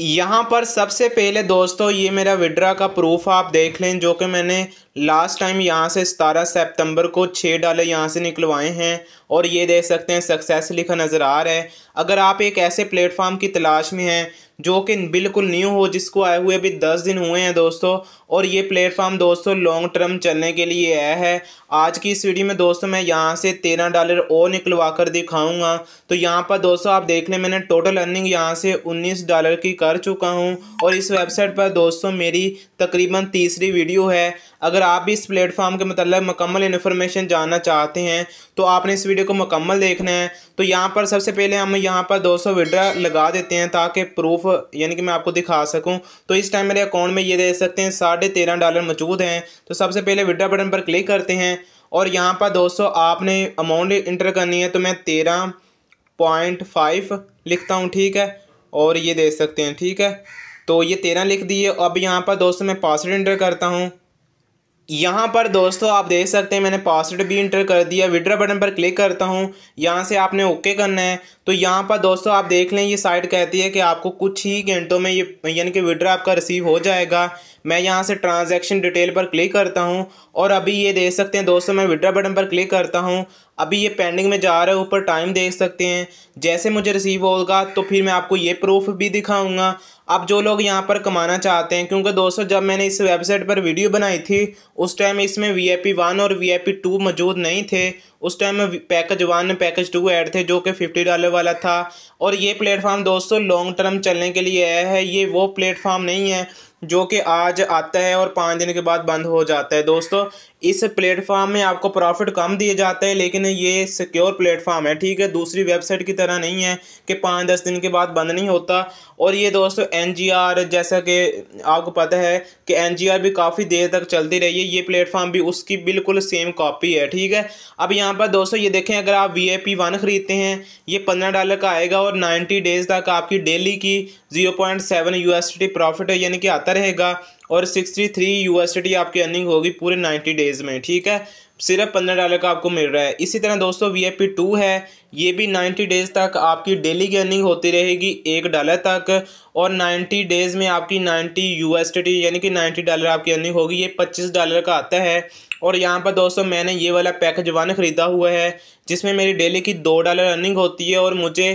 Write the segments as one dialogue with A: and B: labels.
A: यहाँ पर सबसे पहले दोस्तों ये मेरा विड्रा का प्रूफ आप देख लें जो कि मैंने लास्ट टाइम यहाँ से सतारह सितंबर को छः डॉलर यहाँ से निकलवाए हैं और ये देख सकते हैं सक्सेस लिखा नज़र आ रहा है अगर आप एक ऐसे प्लेटफॉर्म की तलाश में हैं जो कि बिल्कुल न्यू हो जिसको आए हुए अभी दस दिन हुए हैं दोस्तों और ये प्लेटफॉर्म दोस्तों लॉन्ग टर्म चलने के लिए आया है आज की इस वीडियो में दोस्तों मैं यहाँ से तेरह डॉलर और निकलवा कर दिखाऊँगा तो यहाँ पर दोस्तों आप देख लें मैंने टोटल अर्निंग यहाँ से उन्नीस डॉलर की कर चुका हूँ और इस वेबसाइट पर दोस्तों मेरी तकरीबन तीसरी वीडियो है अगर आप भी इस प्लेटफॉर्म के मतलब मकम्मल इन्फॉर्मेशन जानना चाहते हैं तो आपने इस वीडियो को मुकम्मल देखना है तो यहाँ पर सबसे पहले हम यहाँ पर 200 सौ विड्रा लगा देते हैं ताकि प्रूफ यानी कि मैं आपको दिखा सकूँ तो इस टाइम मेरे अकाउंट में ये दे सकते हैं साढ़े तेरह डॉलर मौजूद हैं तो सबसे पहले विड्रा बटन पर क्लिक करते हैं और यहाँ पर सौ आपने अमाउंट इंटर करनी है तो मैं तेरह पॉइंट फाइव लिखता हूँ ठीक है और ये दे सकते हैं ठीक है तो ये तेरह लिख दिए अब यहाँ पर दोस्तों मैं पासवर्ड इंटर करता हूँ यहाँ पर दोस्तों आप देख सकते हैं मैंने पासवर्ड भी इंटर कर दिया विड्रा बटन पर क्लिक करता हूँ यहाँ से आपने ओके करना है तो यहाँ पर दोस्तों आप देख लें ये साइट कहती है कि आपको कुछ ही घंटों में ये यानी कि विड्रा आपका रिसीव हो जाएगा मैं यहाँ से ट्रांजैक्शन डिटेल पर क्लिक करता हूँ और अभी ये देख सकते हैं दोस्तों मैं विड्रा बटन पर क्लिक करता हूँ अभी ये पेंडिंग में जा रहा है ऊपर टाइम देख सकते हैं जैसे मुझे रिसीव होगा तो फिर मैं आपको ये प्रूफ भी दिखाऊंगा अब जो लोग यहाँ पर कमाना चाहते हैं क्योंकि दोस्तों जब मैंने इस वेबसाइट पर वीडियो बनाई थी उस टाइम इसमें वी आई पी वन और वी आई पी टू मौजूद नहीं थे उस टाइम में package one package two add थे जो कि फिफ्टी डॉलर वाला था और ये प्लेटफॉर्म दोस्तों लॉन्ग टर्म चलने के लिए आया है ये वो प्लेटफॉर्म नहीं है जो कि आज आता है और पाँच दिन के बाद बंद हो जाता है दोस्तों इस प्लेटफॉर्म में आपको प्रॉफिट कम दिए जाते हैं लेकिन ये सिक्योर प्लेटफॉर्म है ठीक है दूसरी वेबसाइट की तरह नहीं है कि पाँच दस दिन के बाद बंद नहीं होता और ये दोस्तों एन जैसा कि आपको पता है कि एन भी काफ़ी देर तक चलती रही है ये प्लेटफॉर्म भी उसकी बिल्कुल सेम कॉपी है ठीक है अब यहाँ पर दोस्तों ये देखें अगर आप वी ए पी वन ख़रीदते हैं ये पंद्रह डॉलर का आएगा और नाइन्टी डेज़ तक आपकी डेली की zero point seven U S T profit यानी कि आता रहेगा और सिक्सटी थ्री यूएसडी आपकी अर्निंग होगी पूरे नाइन्टी डेज़ में ठीक है सिर्फ पंद्रह डॉलर का आपको मिल रहा है इसी तरह दोस्तों वी आई पी टू है ये भी नाइन्टी डेज़ तक आपकी डेली की अर्निंग होती रहेगी एक डॉलर तक और नाइन्टी डेज़ में आपकी नाइन्टी यू एस टी यानी कि नाइन्टी डॉलर आपकी अर्निंग होगी ये पच्चीस डॉलर का आता है और यहाँ पर दोस्तों मैंने ये वाला पैकेज वन ख़रीदा हुआ है जिसमें मेरी डेली की दो डॉलर रनिंग होती है और मुझे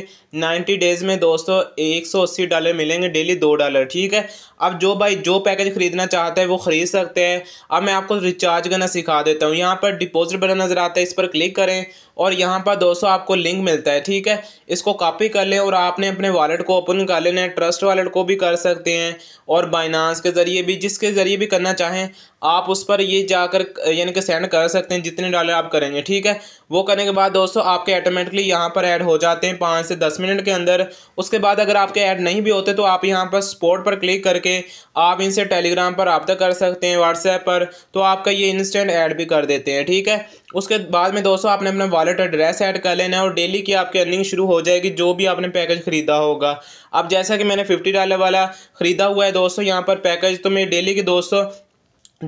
A: नाइन्टी डेज़ में दोस्तों एक सौ अस्सी डॉलर मिलेंगे डेली दो डॉलर ठीक है अब जो भाई जो पैकेज ख़रीदना चाहता है वो ख़रीद सकते हैं अब मैं आपको रिचार्ज करना सिखा देता हूँ यहाँ पर डिपॉजिट बना नज़र आता है इस पर क्लिक करें और यहाँ पर दोस्तों आपको लिंक मिलता है ठीक है इसको कॉपी कर लें और आपने अपने वॉलेट को ओपन कर लेना है ट्रस्ट वॉलेट को भी कर सकते हैं और बाइनास के ज़रिए भी जिसके ज़रिए भी करना चाहें आप उस पर ये जाकर यानी कि सेंड कर सकते हैं जितने डॉलर आप करेंगे ठीक है वो करने के बाद दोस्तों आपके ऑटोमेटिकली यहाँ पर ऐड हो जाते हैं पाँच से दस मिनट के अंदर उसके बाद अगर आपके ऐड नहीं भी होते तो आप यहाँ पर स्पोर्ट पर क्लिक करके आप इनसे टेलीग्राम पर रबता कर सकते हैं व्हाट्सएप पर तो आपका ये इंस्टेंट ऐड भी कर देते हैं ठीक है उसके बाद में दोस्तों आपने अपना वॉलेट एड्रेस ऐड कर लेना है और डेली की आपकी अर्निंग शुरू हो जाएगी जो भी आपने पैकेज ख़रीदा होगा अब जैसा कि मैंने फिफ्टी डॉलर वाला ख़रीदा हुआ है दोस्तों यहाँ पर पैकेज तो मेरे डेली के दोस्तों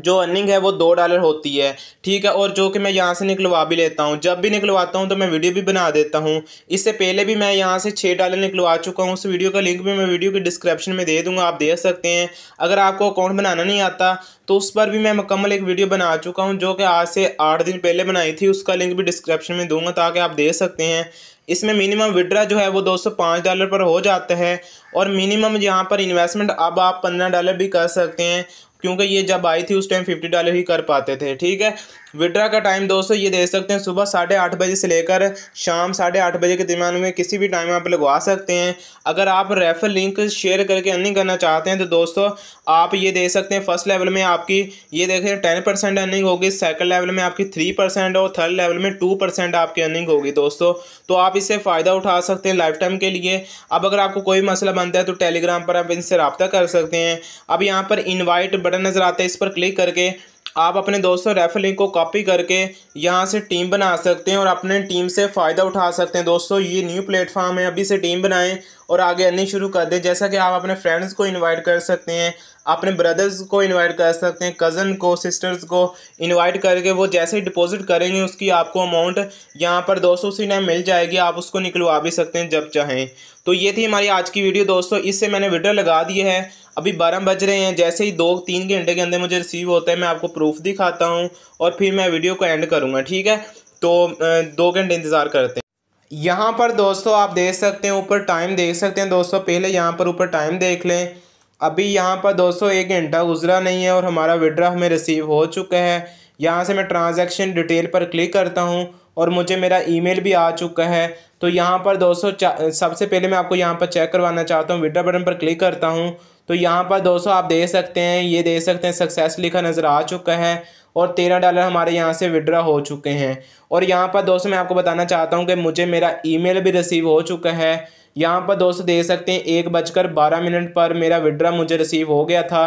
A: जो अर्निंग है वो दो डॉलर होती है ठीक है और जो कि मैं यहाँ से निकलवा भी लेता हूँ जब भी निकलवाता हूँ तो मैं वीडियो भी बना देता हूँ इससे पहले भी मैं यहाँ से छः डॉलर निकलवा चुका हूँ उस वीडियो का लिंक भी मैं वीडियो के डिस्क्रिप्शन में दे दूँगा आप देख सकते हैं अगर आपको अकाउंट बनाना नहीं आता तो उस पर भी मैं मुकम्मल एक वीडियो बना चुका हूँ जो कि आज से आठ दिन पहले बनाई थी उसका लिंक भी डिस्क्रिप्शन में दूँगा ताकि आप देख सकते हैं इसमें मिनिमम विड्रा जो है वो 205 डॉलर पर हो जाता है और मिनिमम यहाँ पर इन्वेस्टमेंट अब आप 15 डॉलर भी कर सकते हैं क्योंकि ये जब आई थी उस टाइम फिफ्टी डॉलर ही कर पाते थे ठीक है विड्रा का टाइम दोस्तों ये दे सकते हैं सुबह साढ़े आठ बजे से लेकर शाम साढ़े आठ बजे के दरमियान में किसी भी टाइम आप लगवा सकते हैं अगर आप रेफर लिंक शेयर करके अर्निंग करना चाहते हैं तो दोस्तों आप ये दे सकते हैं फर्स्ट लेवल में आपकी ये देखें टेन परसेंट अर्निंग होगी सेकंड लेवल में आपकी थ्री परसेंट और थर्ड लेवल में टू परसेंट आपकी अर्निंग होगी दोस्तों तो आप इससे फ़ायदा उठा सकते हैं लाइफ टाइम के लिए अब अगर आपको कोई मसला बनता है तो टेलीग्राम पर आप इनसे रबता कर सकते हैं अब यहाँ पर इन्वाइट बटन नज़र आता है इस पर क्लिक करके आप अपने दोस्तों रेफर लिंक को कॉपी करके यहाँ से टीम बना सकते हैं और अपने टीम से फ़ायदा उठा सकते हैं दोस्तों ये न्यू प्लेटफॉर्म है अभी से टीम बनाएं और आगे आने शुरू कर दें जैसा कि आप अपने फ्रेंड्स को इनवाइट कर सकते हैं अपने ब्रदर्स को इनवाइट कर सकते हैं कज़न को सिस्टर्स को इनवाइट करके वो जैसे ही डिपॉजिट करेंगे उसकी आपको अमाउंट यहाँ पर दोस्तों उसी टाइम मिल जाएगी आप उसको निकलवा भी सकते हैं जब चाहें तो ये थी हमारी आज की वीडियो दोस्तों इससे मैंने वीडियो लगा दिए है अभी बारह बज रहे हैं जैसे ही दो तीन घंटे के अंदर मुझे रिसीव होता है मैं आपको प्रूफ दिखाता हूँ और फिर मैं वीडियो को एंड करूँगा ठीक है तो दो घंटे इंतज़ार करते हैं यहाँ पर दोस्तों आप देख सकते हैं ऊपर टाइम देख सकते हैं दोस्तों पहले यहाँ पर ऊपर टाइम देख लें अभी यहाँ पर दोस्तों एक घंटा गुजरा नहीं है और हमारा विड्रा हमें रिसीव हो चुका है यहाँ से मैं ट्रांजैक्शन डिटेल पर क्लिक करता हूँ और मुझे मेरा ईमेल भी आ चुका है तो यहाँ पर दोस्तों सबसे पहले मैं आपको यहाँ पर चेक करवाना चाहता हूँ विड्रा बटन पर क्लिक करता हूँ तो यहाँ पर दोस्तों आप दे सकते हैं ये दे सकते हैं सक्सेस लिखा नज़र आ चुका है और तेरह डॉलर हमारे यहाँ से विड्रा हो चुके हैं और यहाँ पर दोस्तों मैं आपको बताना चाहता हूँ कि मुझे मेरा ईमेल भी रिसीव हो चुका है यहाँ पर दोस्तों दे सकते हैं एक बजकर बारह मिनट पर मेरा विड्रा मुझे रिसीव हो गया था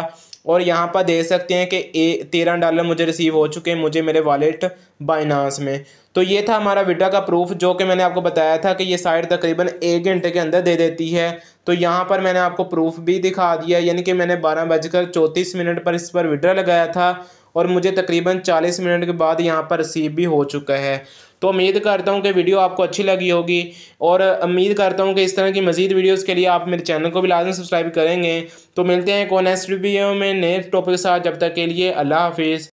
A: और यहाँ पर दे सकते हैं कि ए तेरह डॉलर मुझे रिसीव हो चुके हैं मुझे मेरे वॉलेट बाइनास में तो ये था हमारा विटा का प्रूफ जो कि मैंने आपको बताया था कि ये साइट तकरीबन एक घंटे के अंदर दे देती है तो यहाँ पर मैंने आपको प्रूफ भी दिखा दिया यानी कि मैंने बारह बजकर चौंतीस मिनट पर इस पर विड्रा लगाया था और मुझे तकरीबन चालीस मिनट के बाद यहाँ पर रिसीव भी हो चुका है तो उम्मीद करता हूँ कि वीडियो आपको अच्छी लगी होगी और उम्मीद करता हूँ कि इस तरह की मजीद वीडियोज़ के लिए आप मेरे चैनल को भी लाजम सब्सक्राइब करेंगे तो मिलते हैं कौन एस वीडियो में नए टॉपिक के साथ जब तक के लिए अल्लाह हाफिज़